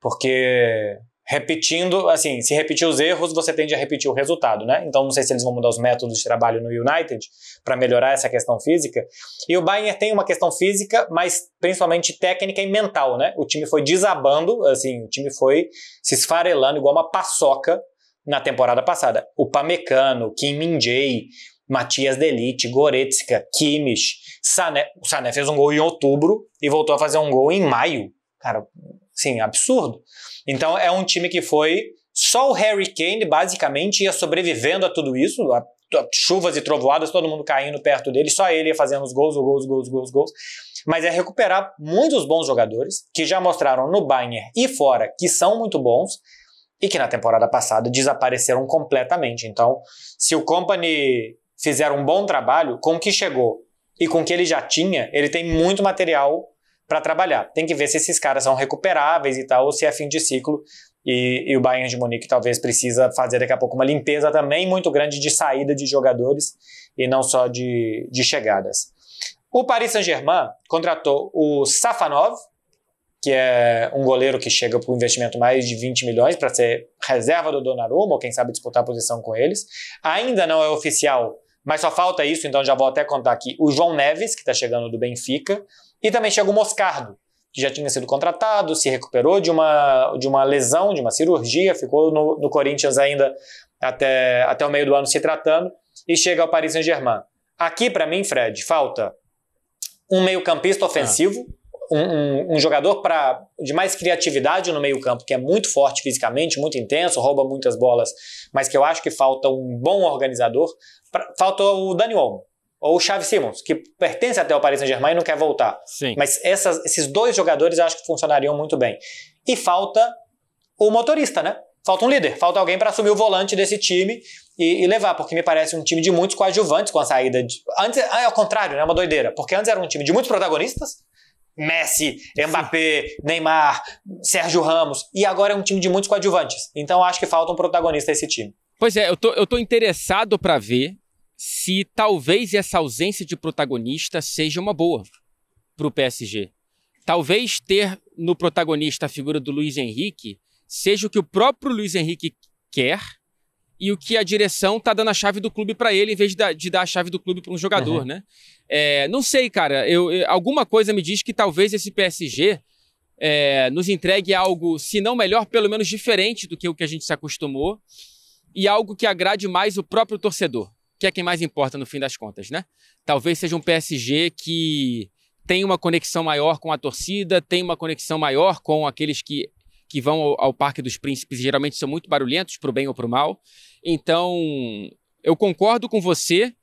Porque repetindo, assim, se repetir os erros, você tende a repetir o resultado, né? Então não sei se eles vão mudar os métodos de trabalho no United para melhorar essa questão física. E o Bayern tem uma questão física, mas principalmente técnica e mental, né? O time foi desabando, assim, o time foi se esfarelando igual uma paçoca na temporada passada. O Pamecano, Kim Min-jae, Matias Delite, Goretzka, Kimmich, Sané. O Sané fez um gol em outubro e voltou a fazer um gol em maio. Cara, sim, absurdo. Então é um time que foi. Só o Harry Kane basicamente ia sobrevivendo a tudo isso, a chuvas e trovoadas, todo mundo caindo perto dele, só ele ia fazendo os gols, gols, gols, gols, gols. Mas é recuperar muitos bons jogadores que já mostraram no Bayern e fora que são muito bons e que na temporada passada desapareceram completamente. Então, se o Company fizer um bom trabalho com o que chegou e com o que ele já tinha, ele tem muito material para trabalhar. Tem que ver se esses caras são recuperáveis e tal, ou se é fim de ciclo. E, e, o Bayern de Munique talvez precisa fazer daqui a pouco uma limpeza também muito grande de saída de jogadores e não só de, de chegadas. O Paris Saint-Germain contratou o Safanov, que é um goleiro que chega para um investimento mais de 20 milhões para ser reserva do Donnarumma, ou quem sabe disputar a posição com eles. Ainda não é oficial, mas só falta isso, então já vou até contar aqui. O João Neves, que está chegando do Benfica, e também chega o Moscardo, que já tinha sido contratado, se recuperou de uma, de uma lesão, de uma cirurgia, ficou no, no Corinthians ainda até, até o meio do ano se tratando, e chega ao Paris Saint-Germain. Aqui, para mim, Fred, falta um meio-campista ah. ofensivo. Ah um, um, um jogador para de mais criatividade no meio-campo, que é muito forte fisicamente, muito intenso, rouba muitas bolas, mas que eu acho que falta um bom organizador. Pra, falta o Dani Olmo ou o Xavi Simons, que pertence até ao Paris Saint-Germain e não quer voltar. Sim. Mas essas, esses dois jogadores eu acho que funcionariam muito bem. E falta o motorista, né? Falta um líder, falta alguém para assumir o volante desse time e, e, levar, porque me parece um time de muitos coadjuvantes com a saída de. Antes, ah, é ao contrário, né? É uma doideira. Porque antes era um time de muitos protagonistas, Messi, Mbappé, Neymar, Sérgio Ramos. E agora é um time de muitos coadjuvantes. Então acho que falta um protagonista a esse time. Pois é, eu tô, eu tô interessado para ver se talvez essa ausência de protagonista seja uma boa para o PSG. Talvez ter no protagonista a figura do Luiz Henrique seja o que o próprio Luiz Henrique quer e o que a direção tá dando a chave do clube para ele em vez de dar, de dar, a chave do clube para um jogador, uhum. né? É, não sei, cara. Eu, eu, alguma coisa me diz que talvez esse PSG é, nos entregue algo, se não melhor, pelo menos diferente do que o que a gente se acostumou e algo que agrade mais o próprio torcedor, que é quem mais importa no fim das contas, né? Talvez seja um PSG que tem uma conexão maior com a torcida, tem uma conexão maior com aqueles que que vão ao, ao Parque dos Príncipes geralmente são muito barulhentos, para o bem ou para o mal. Então, eu concordo com você,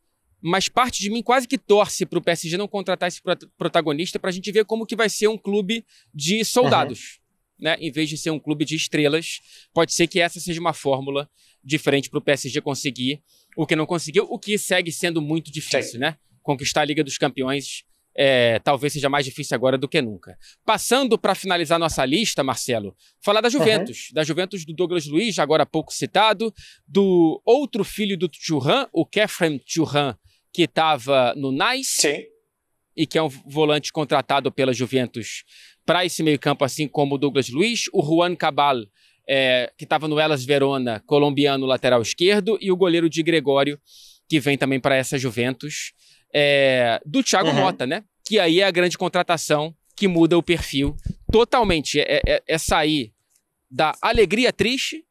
mas parte de mim quase que torce para o PSG não contratar esse protagonista para a gente ver como que vai ser um clube de soldados. Uhum. Né? Em vez de ser um clube de estrelas, pode ser que essa seja uma fórmula diferente para o PSG conseguir o que não conseguiu, o que segue sendo muito difícil, Sim. né? Conquistar a Liga dos Campeões é, talvez seja mais difícil agora do que nunca. Passando para finalizar nossa lista, Marcelo, falar da Juventus, uhum. da Juventus do Douglas Luiz, agora há pouco citado, do outro filho do Thuram, o Kefren Thuram, que estava no Nice. Sim. E que é um volante contratado pela Juventus para esse meio-campo, assim como o Douglas Luiz, o Juan Cabal, é, que estava no Elas Verona, colombiano lateral esquerdo, e o goleiro de Gregório, que vem também para essa Juventus é, do Thiago uhum. Mota, né? Que aí é a grande contratação que muda o perfil totalmente. É, é, é sair da alegria triste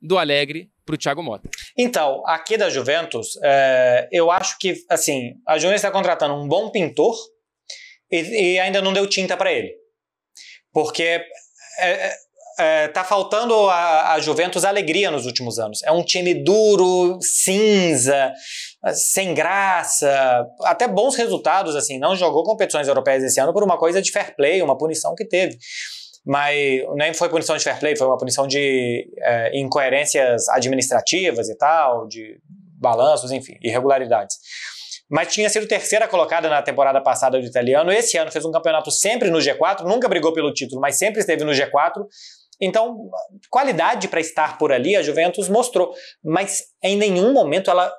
do alegre para o Thiago Mota. Então, aqui da Juventus, é, eu acho que assim a Juventus está contratando um bom pintor e, e ainda não deu tinta para ele, porque é, é, é, tá faltando a, a, Juventus alegria nos últimos anos. É um time duro, cinza, sem graça, até bons resultados, assim. Não jogou competições europeias esse ano por uma coisa de fair play, uma punição que teve. Mas nem foi punição de fair play, foi uma punição de é, incoerências administrativas e tal, de balanços, enfim, irregularidades mas tinha sido terceira colocada na temporada passada do italiano. Esse ano fez um campeonato sempre no G4, nunca brigou pelo título, mas sempre esteve no G4. Então, qualidade para estar por ali a Juventus mostrou, mas em nenhum momento ela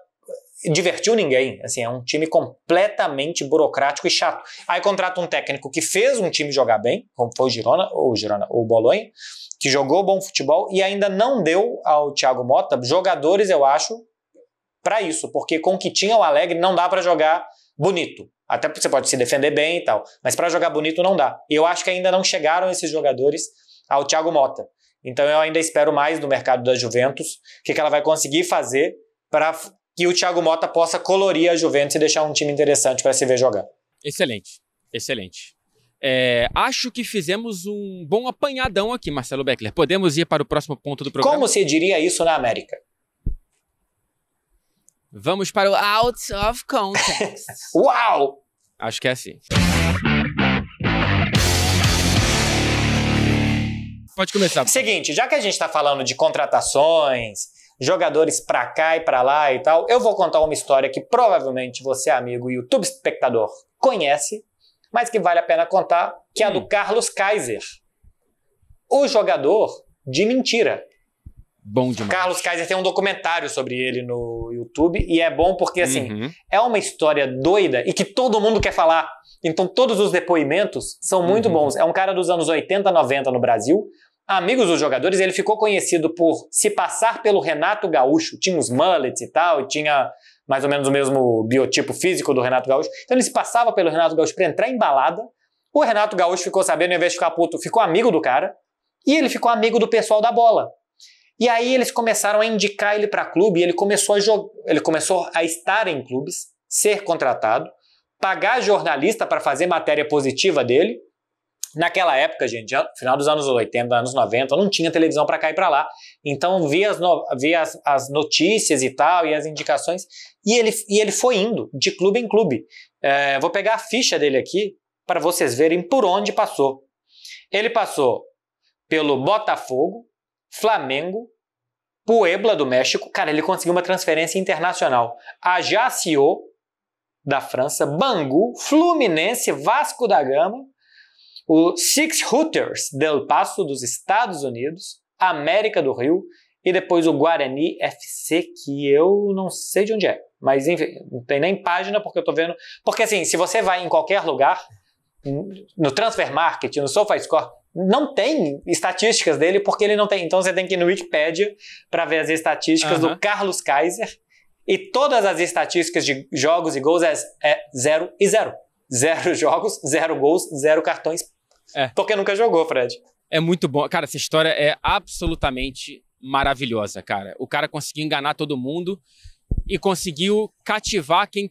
eh, divertiu ninguém. Assim, é um time completamente burocrático e chato. Aí contrata um técnico que fez um time jogar bem, como foi o Girona, ou Girona, ou Bolonha, que jogou bom futebol e ainda não deu ao Thiago Mota jogadores, eu acho, para isso, porque com o que tinha o Alegre não dá para jogar bonito. Até porque você pode se defender bem e tal, mas para jogar bonito não dá. E eu acho que ainda não chegaram esses jogadores ao Thiago Mota. Então eu ainda espero mais do mercado da Juventus, o que, que ela vai conseguir fazer para que o Thiago Mota possa colorir a Juventus e deixar um time interessante para se ver jogar. Excelente, excelente. É, acho que fizemos um bom apanhadão aqui, Marcelo Beckler. Podemos ir para o próximo ponto do programa? Como se diria isso na América? Vamos para o Out of Context. Uau! Acho que é assim. Pode começar. Seguinte, já que a gente está falando de contratações, jogadores para cá e para lá e tal, eu vou contar uma história que provavelmente você, amigo YouTube espectador, conhece, mas que vale a pena contar, que é a do hum. Carlos Kaiser. O jogador de mentira. Bom demais. Carlos Kaiser tem um documentário sobre ele no YouTube e é bom porque, assim, uhum. é uma história doida e que todo mundo quer falar. Então todos os depoimentos são muito uhum. bons. É um cara dos anos 80, 90 no Brasil, amigos dos jogadores, ele ficou conhecido por se passar pelo Renato Gaúcho, tinha uns mullets e tal, e tinha mais ou menos o mesmo biotipo físico do Renato Gaúcho. Então ele se passava pelo Renato Gaúcho para entrar em balada. O Renato Gaúcho ficou sabendo, ao invés de ficar puto, ficou amigo do cara. E ele ficou amigo do pessoal da bola. E aí eles começaram a indicar ele para clube, e ele começou a ele começou a estar em clubes, ser contratado pagar jornalista para fazer matéria positiva dele. Naquela época, gente, final dos anos 80, anos 90, não tinha televisão para cá e para lá. Então via, as, no, via as, as, notícias e tal, e as indicações. E ele, e ele foi indo, de clube em clube. É, vou pegar a ficha dele aqui para vocês verem por onde passou. Ele passou pelo Botafogo, Flamengo, Puebla do México. Cara, ele conseguiu uma transferência internacional. Ajaccio, da França, Bangu, Fluminense, Vasco da Gama, o Six Hooters del Paso dos Estados Unidos, América do Rio e depois o Guarani FC, que eu não sei de onde é. Mas enfim, não tem nem página porque eu tô vendo. Porque assim, se você vai em qualquer lugar, no Transfer Market, no SofaScore, não tem estatísticas dele porque ele não tem. Então você tem que ir no Wikipedia para ver as estatísticas uhum. do Carlos Kaiser e todas as estatísticas de jogos e gols é, é zero e zero. Zero jogos, zero gols, zero cartões. É. Porque nunca jogou, Fred. É muito bom. Cara, essa história é absolutamente maravilhosa, cara. O cara conseguiu enganar todo mundo e conseguiu cativar quem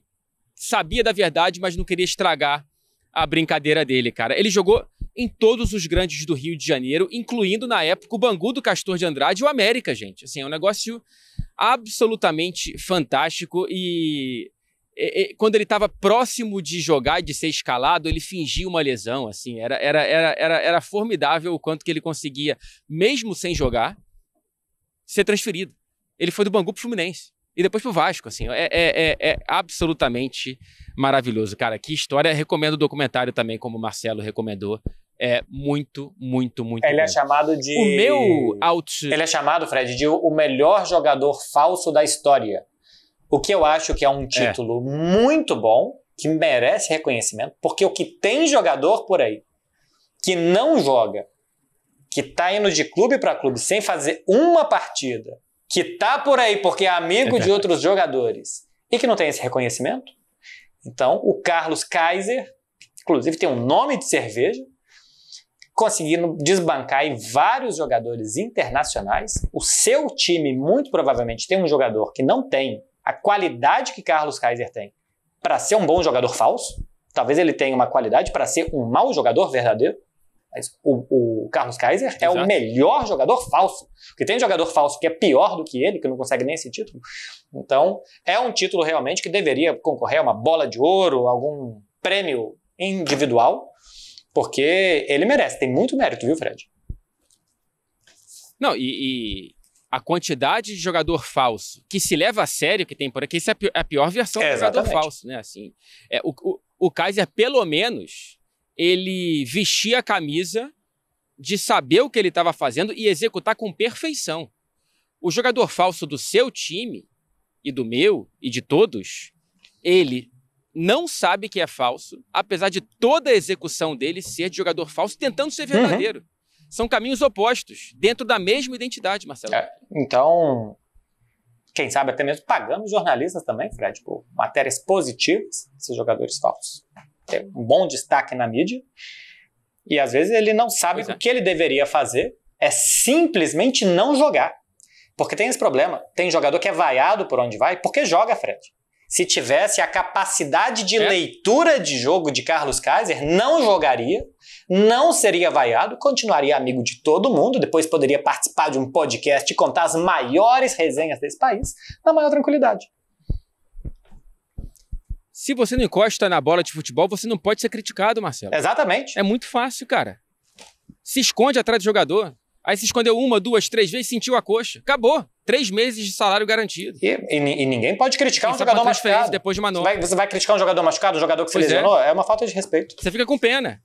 sabia da verdade, mas não queria estragar a brincadeira dele, cara. Ele jogou em todos os grandes do Rio de Janeiro, incluindo na época o Bangu do Castor de Andrade e o América, gente. Assim, é um negócio absolutamente fantástico e quando ele estava próximo de jogar e de ser escalado, ele fingia uma lesão, assim, era, era, era, era, era formidável o quanto que ele conseguia, mesmo sem jogar, ser transferido. Ele foi do Bangu pro Fluminense e depois pro Vasco, assim, é, é, é, é absolutamente maravilhoso, cara, que história, recomendo o documentário também, como o Marcelo recomendou, é muito, muito, muito Ele é bom. é chamado de... O meu out... Ele é chamado, Fred, de o melhor jogador falso da história. O que eu acho que é um é. título é. muito bom, que merece reconhecimento, porque o que tem jogador por aí que não joga, que tá indo de clube para clube sem fazer uma partida, que tá por aí porque é amigo de outros jogadores e que não tem esse reconhecimento. Então, o Carlos Kaiser, inclusive tem um nome de cerveja, conseguindo desbancar vários jogadores internacionais. O seu time, muito provavelmente, tem um jogador que não tem a qualidade que Carlos Kaiser tem para ser um bom jogador falso. Talvez ele tenha uma qualidade para ser um mau jogador verdadeiro. Mas o, o Carlos Kaiser Exato. é o melhor jogador falso. Porque tem jogador falso que é pior do que ele, que não consegue nem esse título. Então, é um título realmente que deveria concorrer a uma bola de ouro, algum prêmio individual, porque ele merece, tem muito mérito, viu, Fred? Não, e, e a quantidade de jogador falso que se leva a sério que tem por aqui, isso é a é pior versão é, do jogador falso, né? Assim, é, o, o, o Kaiser, pelo menos, ele vestia a camisa de saber o que ele estava fazendo e executar com perfeição. O jogador falso do seu time e do meu e de todos, ele não sabe que é falso, apesar de toda a execução dele ser de jogador falso, tentando ser verdadeiro. Uhum. São caminhos opostos, dentro da mesma identidade, Marcelo. É, então, quem sabe até mesmo pagamos jornalistas também, Fred, por matérias positivas desses jogadores falsos. Tem um bom destaque na mídia. E às vezes ele não sabe é. o que ele deveria fazer, é simplesmente não jogar. Porque tem esse problema. Tem jogador que é vaiado por onde vai, porque joga, Fred se tivesse a capacidade de é. leitura de jogo de Carlos Kaiser, não jogaria, não seria vaiado, continuaria amigo de todo mundo, depois poderia participar de um podcast e contar as maiores resenhas desse país na maior tranquilidade. Se você não encosta na bola de futebol, você não pode ser criticado, Marcelo. Exatamente. É muito fácil, cara. Se esconde atrás do jogador. Aí se escondeu uma, duas, três vezes, sentiu a coxa. Acabou três meses de salário garantido. E, e, e ninguém pode criticar um jogador machucado. Depois de uma nova. Você, vai, você vai criticar um jogador machucado, um jogador que pois se é. lesionou? É. é uma falta de respeito. Você fica com pena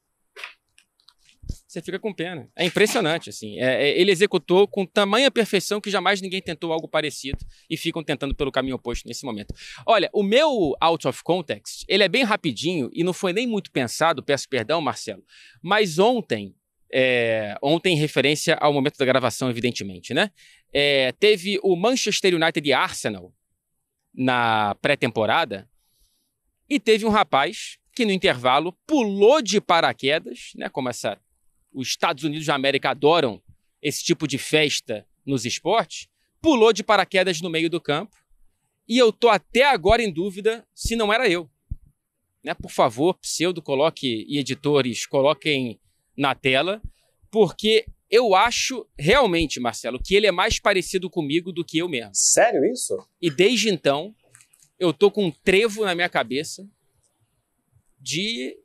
você fica com pena. É impressionante, assim. É, é, ele executou com tamanha perfeição que jamais ninguém tentou algo parecido e ficam tentando pelo caminho oposto nesse momento. Olha, o meu out of context, ele é bem rapidinho e não foi nem muito pensado, peço perdão, Marcelo. Mas ontem é, ontem, em referência ao momento da gravação, evidentemente, né? É, teve o Manchester United e Arsenal na pré-temporada e teve um rapaz que no intervalo pulou de paraquedas, né? Como essa, os Estados Unidos da América adoram esse tipo de festa nos esportes, pulou de paraquedas no meio do campo e eu tô até agora em dúvida se não era eu. Né? Por favor, pseudo coloque e editores coloquem na tela, porque eu acho realmente, Marcelo, que ele é mais parecido comigo do que eu mesmo. Sério isso? E desde então, eu tô com um trevo na minha cabeça de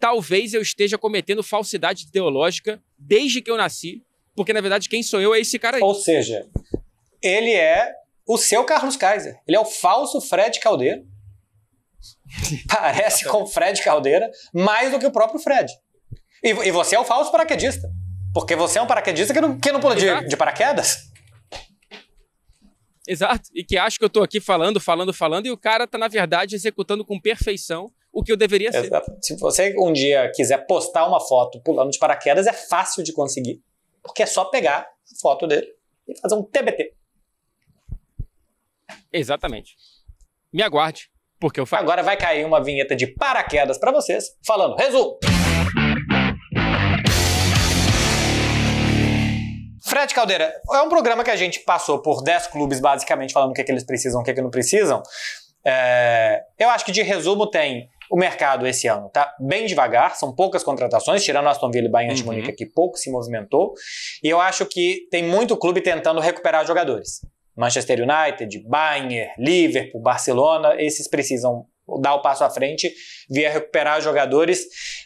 talvez eu esteja cometendo falsidade teológica desde que eu nasci, porque na verdade quem sou eu é esse cara aí. Ou seja, ele é o seu Carlos Kaiser. Ele é o falso Fred Caldeira. Parece com Fred Caldeira mais do que o próprio Fred. E, e você é um falso paraquedista. Porque você é um paraquedista que não, que não pula de, de paraquedas. Exato. E que acho que eu estou aqui falando, falando, falando, e o cara está, na verdade, executando com perfeição o que eu deveria ser. Exato. Se você um dia quiser postar uma foto pulando de paraquedas, é fácil de conseguir. Porque é só pegar a foto dele e fazer um TBT. Exatamente. Me aguarde, porque eu faço. Agora vai cair uma vinheta de paraquedas para vocês, falando resumo. Tati Caldeira, é um programa que a gente passou por 10 clubes, basicamente, falando o que, é que eles precisam, o que, é que não precisam. É, eu acho que de resumo tem o mercado esse ano tá bem devagar, são poucas contratações, tirando Aston Villa e Bayern de uhum. Munique, que pouco se movimentou. E eu acho que tem muito clube tentando recuperar jogadores. Manchester United, Bayern, Liverpool, Barcelona, esses precisam dar o passo à frente vier recuperar jogadores.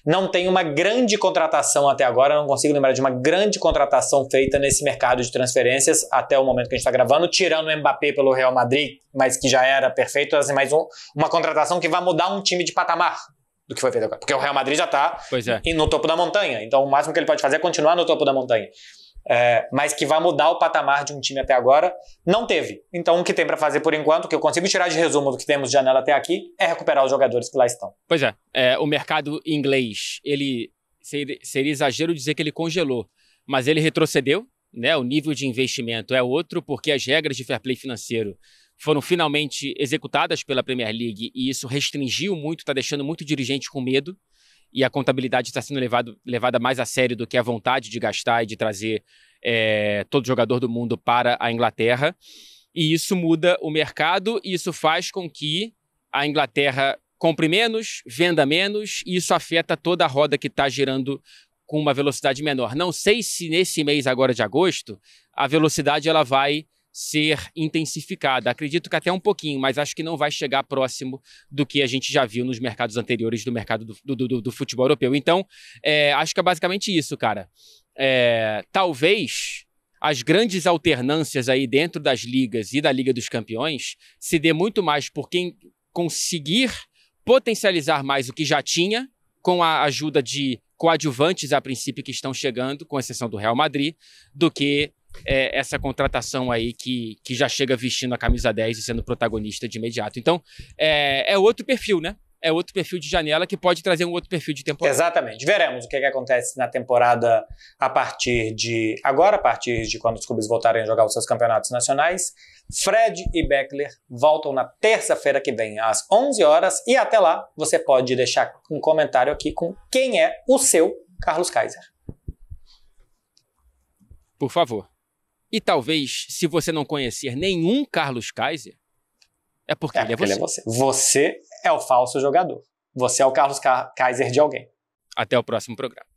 Não tem uma grande contratação até agora, não consigo lembrar de uma grande contratação feita nesse mercado de transferências até o momento que a gente está gravando, tirando o Mbappé pelo Real Madrid, mas que já era perfeito, assim, mais um, uma contratação que vai mudar um time de patamar do que foi feito agora. Porque o Real Madrid já está é. no topo da montanha, então o máximo que ele pode fazer é continuar no topo da montanha é, mas que vai mudar o patamar de um time até agora, não teve. Então, o que tem para fazer por enquanto, o que eu consigo tirar de resumo do que temos de janela até aqui, é recuperar os jogadores que lá estão. Pois é, é o mercado inglês, ele seria, exagero dizer que ele congelou, mas ele retrocedeu, né? O nível de investimento é outro, porque as regras de fair play financeiro foram finalmente executadas pela Premier League e isso restringiu muito, está deixando muito dirigente com medo e a contabilidade está sendo levado, levada mais a sério do que a vontade de gastar e de trazer é, todo jogador do mundo para a Inglaterra. E isso muda o mercado e isso faz com que a Inglaterra compre menos, venda menos, e isso afeta toda a roda que está girando com uma velocidade menor. Não sei se nesse mês agora de agosto a velocidade ela vai ser intensificada. Acredito que até um pouquinho, mas acho que não vai chegar próximo do que a gente já viu nos mercados anteriores do mercado do, do, do, do futebol europeu. Então, é, acho que é basicamente isso, cara. É, talvez as grandes alternâncias aí dentro das ligas e da Liga dos Campeões se dê muito mais por quem conseguir potencializar mais o que já tinha com a ajuda de coadjuvantes a princípio que estão chegando, com exceção do Real Madrid, do que é, essa contratação aí que, que já chega vestindo a camisa 10 e sendo protagonista de imediato. Então, é, é outro perfil, né? É outro perfil de janela que pode trazer um outro perfil de temporada. Exatamente. Veremos o que, que acontece na temporada a partir de agora, a partir de quando os clubes voltarem a jogar os seus campeonatos nacionais. Fred e Beckler voltam na terça-feira que vem, às 11 horas. E até lá, você pode deixar um comentário aqui com quem é o seu Carlos Kaiser. Por favor. E talvez, se você não conhecer nenhum Carlos Kaiser, é porque, é, ele, é porque ele é você. Você é o falso jogador. Você é o Carlos Ka Kaiser de alguém. Até o próximo programa.